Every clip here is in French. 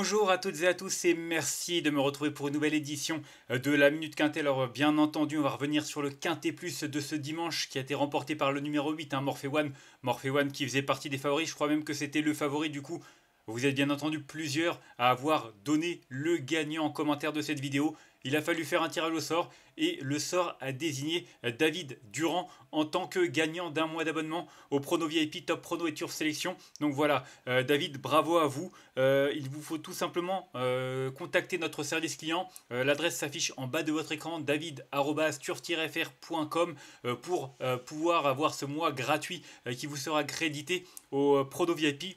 Bonjour à toutes et à tous et merci de me retrouver pour une nouvelle édition euh, de la Minute Quintet. Alors euh, bien entendu, on va revenir sur le Quintet Plus de ce dimanche qui a été remporté par le numéro 8, un hein, Morphe One. Morphe One qui faisait partie des favoris, je crois même que c'était le favori du coup. Vous êtes bien entendu plusieurs à avoir donné le gagnant en commentaire de cette vidéo il a fallu faire un tirage au sort et le sort a désigné David Durand en tant que gagnant d'un mois d'abonnement au Prono VIP Top Prono et Turf Sélection. Donc voilà, euh, David, bravo à vous. Euh, il vous faut tout simplement euh, contacter notre service client. L'adresse s'affiche en bas de votre écran, david-turf-fr.com pour pouvoir avoir ce mois gratuit qui vous sera crédité au Prono VIP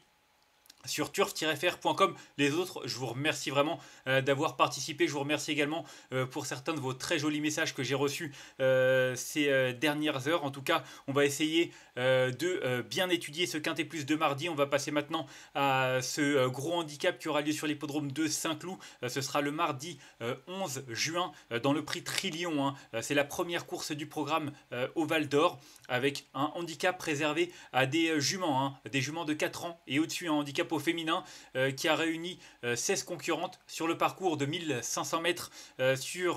sur turf-fr.com. Les autres, je vous remercie vraiment euh, d'avoir participé. Je vous remercie également euh, pour certains de vos très jolis messages que j'ai reçus euh, ces dernières heures. En tout cas, on va essayer de bien étudier ce quintet plus de mardi. On va passer maintenant à ce gros handicap qui aura lieu sur l'hippodrome de Saint-Cloud. ce sera le mardi 11 juin dans le prix Trillion. Hein. C'est la première course du programme au Val d'Or avec un handicap réservé à des juments, hein. des juments de 4 ans et au-dessus, un handicap féminin euh, qui a réuni 16 euh, concurrentes sur le parcours de 1500 mètres euh, sur,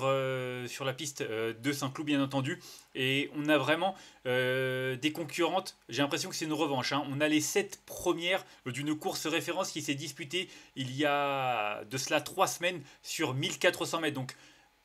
sur la piste de Saint-Cloud bien entendu. Et on a vraiment des concurrentes, j'ai l'impression que c'est une revanche. Hein. On a les 7 premières d'une course référence qui s'est disputée il y a de cela 3 semaines sur 1400 mètres. Donc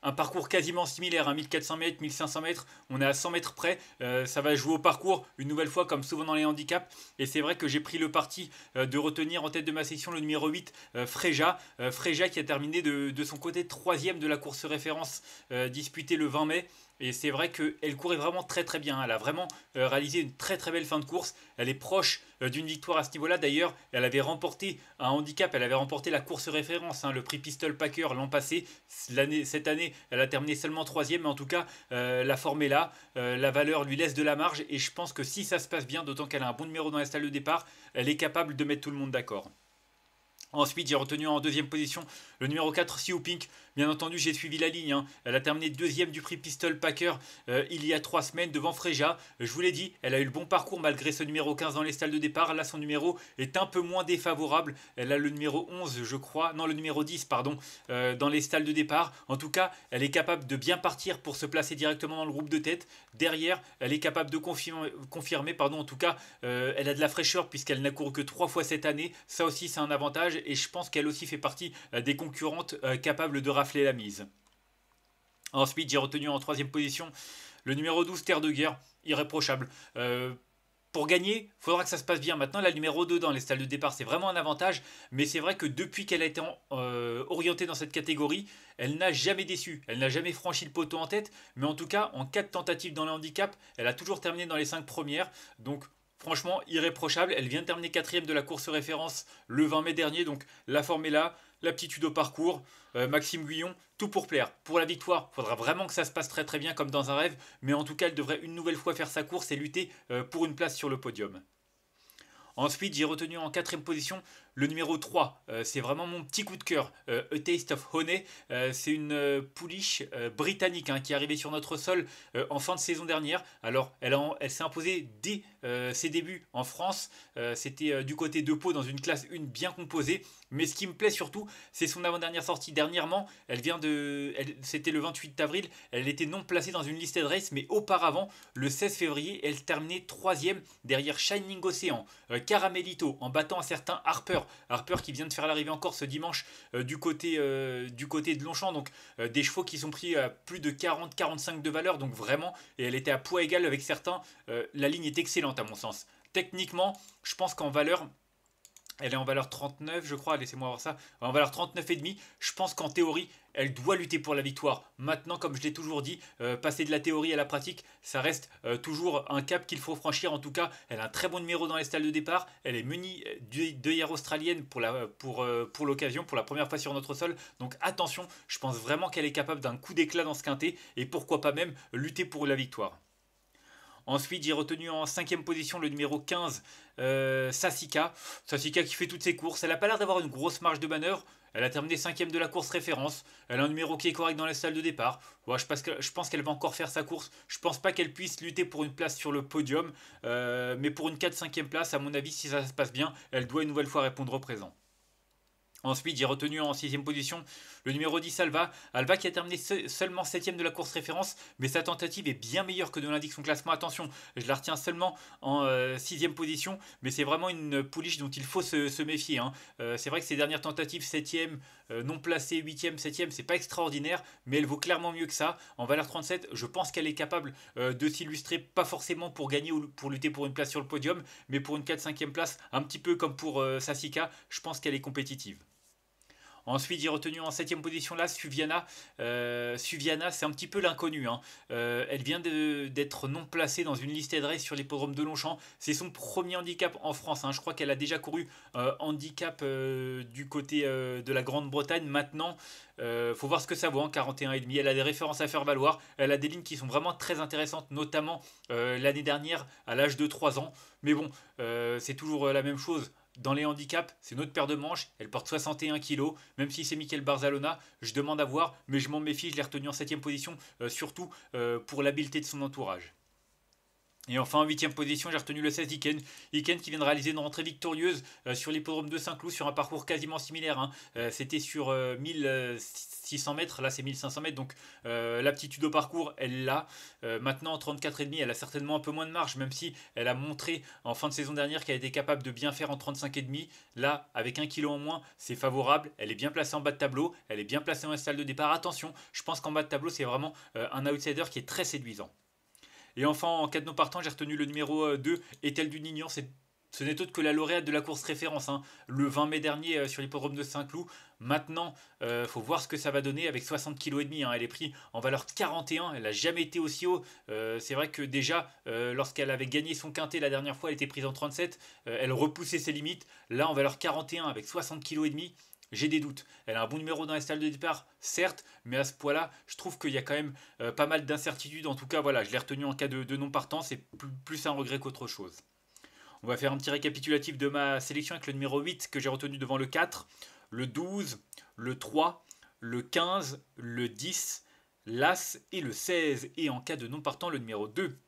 un parcours quasiment similaire, à hein. 1400 mètres, 1500 mètres, on est à 100 mètres près, euh, ça va jouer au parcours une nouvelle fois comme souvent dans les handicaps, et c'est vrai que j'ai pris le parti euh, de retenir en tête de ma section le numéro 8, euh, Freja. Freja qui a terminé de, de son côté troisième de la course référence disputée le 20 mai, et c'est vrai qu'elle courait vraiment très très bien. Elle a vraiment euh, réalisé une très très belle fin de course. Elle est proche euh, d'une victoire à ce niveau-là. D'ailleurs, elle avait remporté un handicap. Elle avait remporté la course référence, hein, le prix Pistol Packer l'an passé. cette année, elle a terminé seulement troisième. Mais en tout cas, euh, la forme est là. la valeur lui laisse de la marge. Et je pense que si ça se passe bien, d'autant qu'elle a un bon numéro dans la salle de départ, elle est capable de mettre tout le monde d'accord. Ensuite, j'ai retenu en deuxième position le numéro 4, Siou Pink. Bien entendu, j'ai suivi la ligne. Hein. Elle a terminé deuxième du prix Pistol Packer euh, il y a trois semaines devant Freja. Je vous l'ai dit, elle a eu le bon parcours malgré ce numéro 15 dans les stalles de départ. Là, son numéro est un peu moins défavorable. Elle a le numéro 11, je crois. Non, le numéro 10, pardon, euh, dans les stalles de départ. En tout cas, elle est capable de bien partir pour se placer directement dans le groupe de tête. Derrière, elle est capable de confirmer, pardon, en tout cas, euh, elle a de la fraîcheur puisqu'elle n'a couru que trois fois cette année. Ça aussi, c'est un avantage et je pense qu'elle aussi fait partie euh, des concurrentes euh, capables de rafler la mise. Ensuite, j'ai retenu en troisième position le numéro 12, Terre de Guerre, irréprochable. Euh, pour gagner, faudra que ça se passe bien. Maintenant, la numéro 2 dans les salles de départ, c'est vraiment un avantage. Mais c'est vrai que depuis qu'elle a été orientée dans cette catégorie, elle n'a jamais déçu. Elle n'a jamais franchi le poteau en tête. Mais en tout cas, en 4 tentatives dans le handicap, elle a toujours terminé dans les 5 premières. Donc, franchement irréprochable. Elle vient terminer quatrième de la course référence le 20 mai dernier, donc la forme est là, l'aptitude au parcours, euh, Maxime Guyon, tout pour plaire. Pour la victoire, il faudra vraiment que ça se passe très très bien comme dans un rêve, mais en tout cas elle devrait une nouvelle fois faire sa course et lutter euh, pour une place sur le podium. Ensuite, j'ai retenu en quatrième position le numéro 3, euh, c'est vraiment mon petit coup de cœur, euh, A Taste of Honey. Euh, c'est une pouliche britannique hein, qui est arrivée sur notre sol en fin de saison dernière. Alors, elle, s'est imposée dès ses débuts en France. C'était du côté de Pau dans une classe 1 bien composée. Mais ce qui me plaît surtout, c'est son avant-dernière sortie dernièrement. Elle vient de. C'était le 28 avril. Elle était non placée dans une liste de race, mais auparavant, le 16 février, elle terminait 3 derrière Shining Ocean, Caramelito, en battant un certain Harper Harper qui vient de faire l'arrivée encore ce dimanche euh, du, côté, euh, du côté de Longchamp. Donc euh, des chevaux qui sont pris à plus de 40-45 de valeur. Donc vraiment, et elle était à poids égal avec certains. la ligne est excellente à mon sens. Techniquement, je pense qu'en valeur, elle est en valeur 39, je crois, laissez-moi voir ça. En valeur 39,5. Je pense qu'en théorie, elle doit lutter pour la victoire. Maintenant, comme je l'ai toujours dit, euh, passer de la théorie à la pratique, ça reste euh, toujours un cap qu'il faut franchir. En tout cas, elle a un très bon numéro dans les stalles de départ. Elle est munie de hier australiennes euh, pour l'occasion, pour, pour la première fois sur notre sol. Donc attention, je pense vraiment qu'elle est capable d'un coup d'éclat dans ce quintet et pourquoi pas même lutter pour la victoire. Ensuite, j'ai retenu en cinquième position le numéro 15, euh, Sasika. qui fait toutes ses courses. Elle n'a pas l'air d'avoir une grosse marge de manœuvre. Elle a terminé cinquième de la course référence. Elle a un numéro qui est correct dans la salle de départ. je, pense qu'elle va encore faire sa course. Je pense pas qu'elle puisse lutter pour une place sur le podium. Euh, mais pour une 4 5 ème place, à mon avis, si ça se passe bien, elle doit une nouvelle fois répondre au présent. Ensuite, j'ai retenu en sixième position le numéro 10 Alva. Alva qui a terminé seulement seulement septième de la course référence, mais sa tentative est bien meilleure que ne l'indique son classement. Attention, je la retiens seulement en 6 euh, sixième position, mais c'est vraiment une pouliche dont il faut se, méfier. Hein. Euh, c'est vrai que ses dernières tentatives, septième, euh, non placée, huitième, septième, c'est pas extraordinaire, mais elle vaut clairement mieux que ça. En valeur 37, je pense qu'elle est capable de s'illustrer, pas forcément pour gagner ou pour lutter pour une place sur le podium, mais pour une 4 5 ème place, un petit peu comme pour Sasika, je pense qu'elle est compétitive. Ensuite, j'ai retenu en 7 position là Suviana. Euh, Suviana, c'est un petit peu l'inconnu, hein. euh, elle vient d'être non placée dans une liste adresse sur l'hippodrome de Longchamp. C'est son premier handicap en France. Hein. Je crois qu'elle a déjà couru euh, handicap du côté de la Grande-Bretagne. Maintenant, faut voir ce que ça vaut en hein. 41,5. Elle a des références à faire valoir. Elle a des lignes qui sont vraiment très intéressantes, notamment l'année dernière à l'âge de 3 ans. Mais bon, c'est toujours la même chose. Dans les handicaps, c'est notre paire de manches, elle porte 61 kg. Même si c'est Michael Barzalona, je demande à voir, mais je m'en méfie, je l'ai retenu en 7 position, euh, surtout euh, pour l'habileté de son entourage. Et enfin, en huitième position, j'ai retenu le 16 Iken. Iken qui vient de réaliser une rentrée victorieuse euh, sur l'hippodrome de Saint-Cloud, sur un parcours quasiment similaire. Hein. Euh, c'était sur 1600 euh, mètres, là c'est 1500 mètres, donc l'aptitude au parcours, elle l'a. maintenant, en 34,5, elle a certainement un peu moins de marge, même si elle a montré en fin de saison dernière qu'elle était capable de bien faire en 35,5. Là, avec un kilo en moins, c'est favorable. Elle est bien placée en bas de tableau, elle est bien placée en salle de départ. Attention, je pense qu'en bas de tableau, c'est vraiment un outsider qui est très séduisant. Et enfin, en cas de non partant, j'ai retenu le numéro 2, euh, Etel Dunignan. Ce n'est autre que la lauréate de la course référence, hein. le 20 mai dernier euh, sur l'hippodrome de Saint-Cloud. Maintenant, il euh, faut voir ce que ça va donner avec 60 kg et demi. Hein. elle est prise en valeur 41. Elle n'a jamais été aussi haut. c'est vrai que déjà, lorsqu'elle avait gagné son quintet la dernière fois, elle était prise en 37. elle repoussait ses limites. Là, en valeur 41 avec 60 kg et demi j'ai des doutes. Elle a un bon numéro dans les de départ, certes, mais à ce point-là, je trouve qu'il y a quand même euh, pas mal d'incertitudes. En tout cas, voilà, je l'ai retenu en cas de, non partant, c'est plus un regret qu'autre chose. On va faire un petit récapitulatif de ma sélection avec le numéro 8 que j'ai retenu devant le 4, le 12, le 3, le 15, le 10, l'As et le 16. Et en cas de non partant, le numéro 2.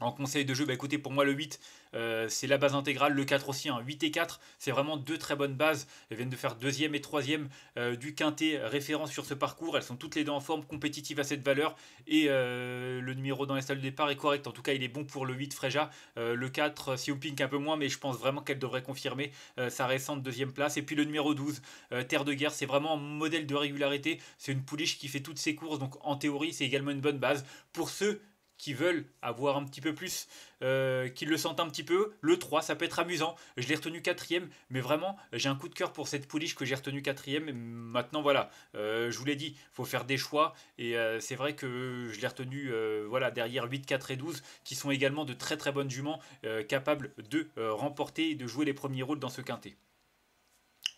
En conseil de jeu, bah, écoutez, pour moi le 8, euh, c'est la base intégrale, le 4 aussi, 8 hein. et 4, c'est vraiment deux très bonnes bases. Elles viennent de faire deuxième et troisième euh, du quintet référence sur ce parcours. Elles sont toutes les deux en forme, compétitives à cette valeur. Et euh, le numéro dans les salles de départ est correct. En tout cas, il est bon pour le 8 Freja. le 4, pink un peu moins, mais je pense vraiment qu'elle devrait confirmer sa récente deuxième place. Et puis le numéro 12, Terre de Guerre, c'est vraiment un modèle de régularité. C'est une pouliche qui fait toutes ses courses, donc en théorie, c'est également une bonne base. Pour ceux qui veulent avoir un petit peu plus, euh, qui le sentent un petit peu. Le 3, ça peut être amusant. Je l'ai retenu quatrième, mais vraiment, j'ai un coup de cœur pour cette pouliche que j'ai retenu quatrième. Maintenant, voilà, euh, je vous l'ai dit, faut faire des choix. Et euh, c'est vrai que je l'ai retenu euh, voilà, derrière 8, 4 et 12, qui sont également de très très bonnes juments, capables de remporter et de jouer les premiers rôles dans ce quintet.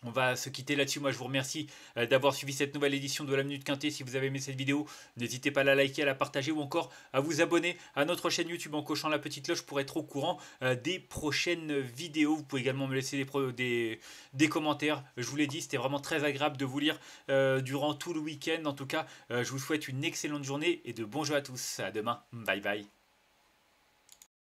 On va se quitter là-dessus. Moi, je vous remercie euh, d'avoir suivi cette nouvelle édition de la Minute Quintée. Si vous avez aimé cette vidéo, n'hésitez pas à la liker, à la partager ou encore à vous abonner à notre chaîne YouTube en cochant la petite cloche pour être au courant euh, des prochaines vidéos. Vous pouvez également me laisser des, des, commentaires. Je vous l'ai dit, c'était vraiment très agréable de vous lire euh, durant tout le week-end. En tout cas, je vous souhaite une excellente journée et de bons jeux à tous. À demain. Bye bye.